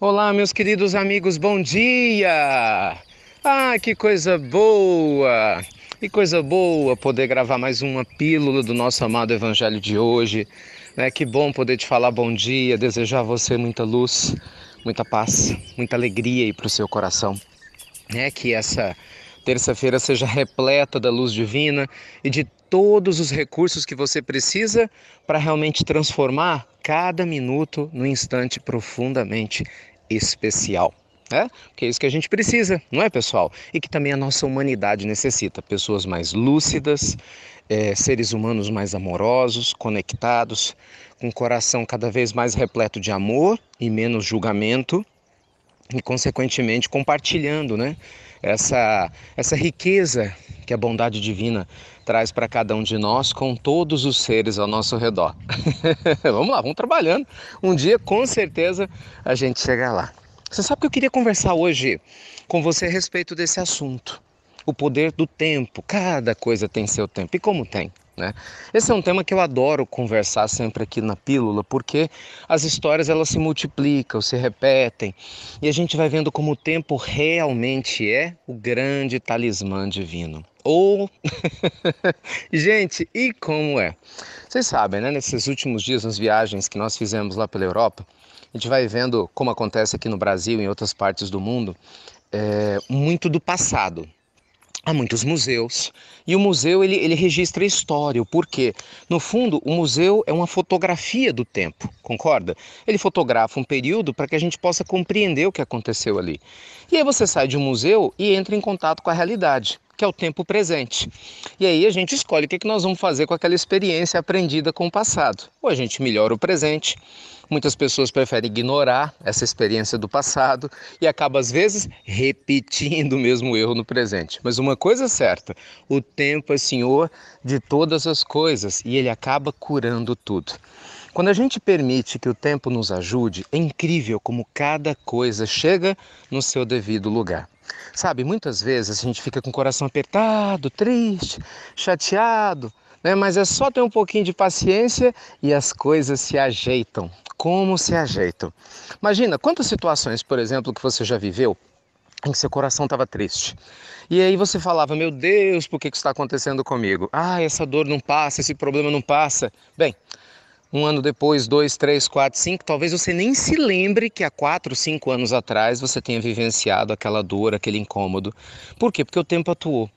Olá, meus queridos amigos, bom dia! Ah, que coisa boa! Que coisa boa poder gravar mais uma pílula do nosso amado Evangelho de hoje. Né? Que bom poder te falar bom dia, desejar a você muita luz, muita paz, muita alegria aí para o seu coração. Né? Que essa terça-feira seja repleta da luz divina e de todos os recursos que você precisa para realmente transformar cada minuto no instante profundamente especial. É, né? que é isso que a gente precisa, não é, pessoal? E que também a nossa humanidade necessita. Pessoas mais lúcidas, é, seres humanos mais amorosos, conectados, com coração cada vez mais repleto de amor e menos julgamento, e consequentemente compartilhando né, essa, essa riqueza que é a bondade divina traz para cada um de nós com todos os seres ao nosso redor. vamos lá, vamos trabalhando. Um dia, com certeza, a gente chega lá. Você sabe que eu queria conversar hoje com você a respeito desse assunto. O poder do tempo. Cada coisa tem seu tempo. E como tem? Né? Esse é um tema que eu adoro conversar sempre aqui na Pílula, porque as histórias elas se multiplicam, se repetem, e a gente vai vendo como o tempo realmente é o grande talismã divino. Ou. Gente, e como é? Vocês sabem, né? Nesses últimos dias, nas viagens que nós fizemos lá pela Europa, a gente vai vendo como acontece aqui no Brasil e em outras partes do mundo, é, muito do passado. Há muitos museus. E o museu, ele, ele registra a história. Porque, no fundo, o museu é uma fotografia do tempo, concorda? Ele fotografa um período para que a gente possa compreender o que aconteceu ali. E aí você sai de um museu e entra em contato com a realidade que é o tempo presente. E aí a gente escolhe o que, é que nós vamos fazer com aquela experiência aprendida com o passado. Ou a gente melhora o presente, Muitas pessoas preferem ignorar essa experiência do passado e acaba às vezes repetindo o mesmo erro no presente. Mas uma coisa é certa, o tempo é senhor de todas as coisas e ele acaba curando tudo. Quando a gente permite que o tempo nos ajude, é incrível como cada coisa chega no seu devido lugar. Sabe, muitas vezes a gente fica com o coração apertado, triste, chateado, né? mas é só ter um pouquinho de paciência e as coisas se ajeitam. Como se ajeitam? Imagina quantas situações, por exemplo, que você já viveu em que seu coração estava triste. E aí você falava: Meu Deus, por que, que está acontecendo comigo? Ah, essa dor não passa, esse problema não passa. Bem, um ano depois, dois, três, quatro, cinco, talvez você nem se lembre que há quatro, cinco anos atrás você tenha vivenciado aquela dor, aquele incômodo. Por quê? Porque o tempo atuou.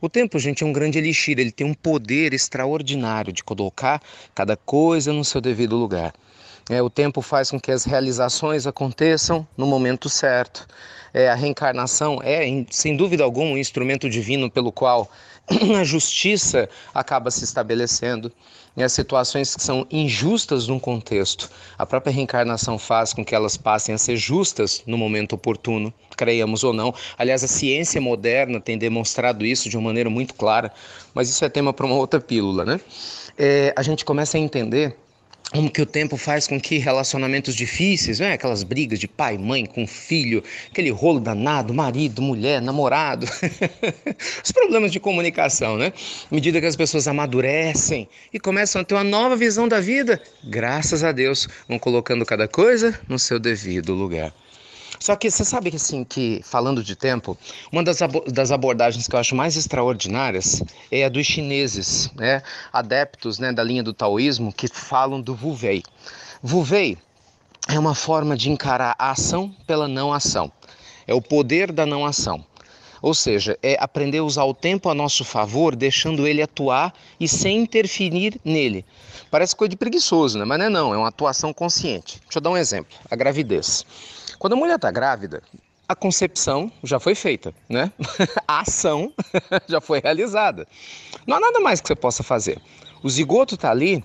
O tempo, gente, é um grande elixir, ele tem um poder extraordinário de colocar cada coisa no seu devido lugar. É, o tempo faz com que as realizações aconteçam no momento certo. É, a reencarnação é, sem dúvida alguma, um instrumento divino pelo qual a justiça acaba se estabelecendo. as situações que são injustas num contexto. A própria reencarnação faz com que elas passem a ser justas no momento oportuno, creiamos ou não. Aliás, a ciência moderna tem demonstrado isso de uma maneira muito clara, mas isso é tema para uma outra pílula. Né? É, a gente começa a entender como que o tempo faz com que relacionamentos difíceis, né? aquelas brigas de pai, mãe com filho, aquele rolo danado, marido, mulher, namorado, os problemas de comunicação, né? À medida que as pessoas amadurecem e começam a ter uma nova visão da vida, graças a Deus, vão colocando cada coisa no seu devido lugar. Só que você sabe que, assim, que falando de tempo, uma das, abo das abordagens que eu acho mais extraordinárias é a dos chineses, né? adeptos né, da linha do taoísmo, que falam do Wu Wei. Wu Wei é uma forma de encarar a ação pela não ação. É o poder da não ação. Ou seja, é aprender a usar o tempo a nosso favor, deixando ele atuar e sem interferir nele. Parece coisa de preguiçoso, né? mas não é não, é uma atuação consciente. Deixa eu dar um exemplo, a gravidez. Quando a mulher está grávida, a concepção já foi feita, né? A ação já foi realizada. Não há nada mais que você possa fazer. O zigoto está ali,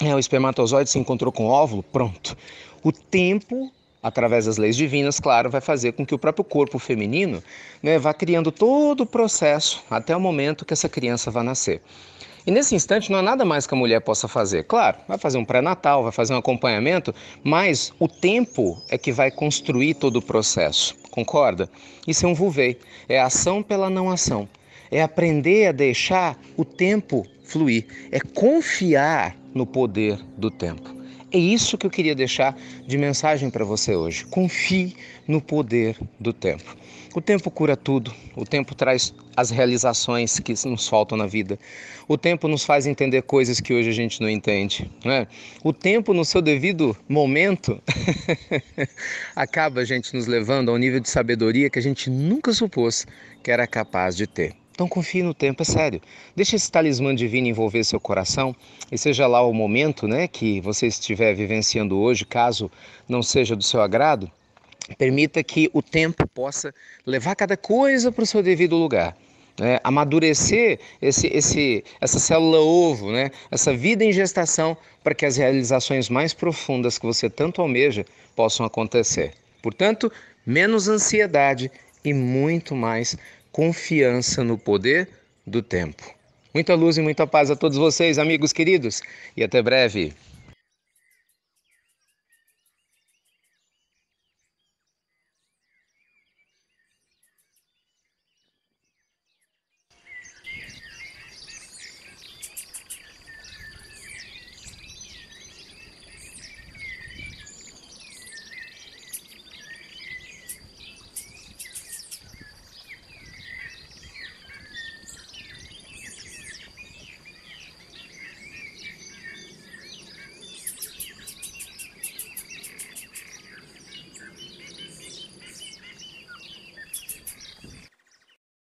é, o espermatozoide se encontrou com o óvulo, pronto. O tempo, através das leis divinas, claro, vai fazer com que o próprio corpo feminino né, vá criando todo o processo até o momento que essa criança vai nascer. E nesse instante não há nada mais que a mulher possa fazer. Claro, vai fazer um pré-natal, vai fazer um acompanhamento, mas o tempo é que vai construir todo o processo. Concorda? Isso é um vulvei. É ação pela não ação. É aprender a deixar o tempo fluir. É confiar no poder do tempo. É isso que eu queria deixar de mensagem para você hoje. Confie no poder do tempo. O tempo cura tudo, o tempo traz as realizações que nos faltam na vida. O tempo nos faz entender coisas que hoje a gente não entende. Né? O tempo, no seu devido momento, acaba a gente nos levando ao nível de sabedoria que a gente nunca supôs que era capaz de ter. Então confie no tempo, é sério. Deixe esse talismã divino envolver seu coração e seja lá o momento, né, que você estiver vivenciando hoje, caso não seja do seu agrado, permita que o tempo possa levar cada coisa para o seu devido lugar. Né? amadurecer esse, esse, essa célula ovo, né? essa vida em gestação, para que as realizações mais profundas que você tanto almeja possam acontecer. Portanto, menos ansiedade e muito mais confiança no poder do tempo. Muita luz e muita paz a todos vocês, amigos queridos, e até breve.